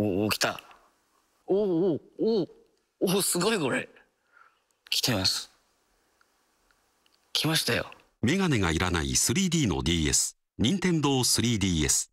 おお来たおおおおすごいこれ来てます来ましたよメガネがいらない 3D の DS 任天堂 3DS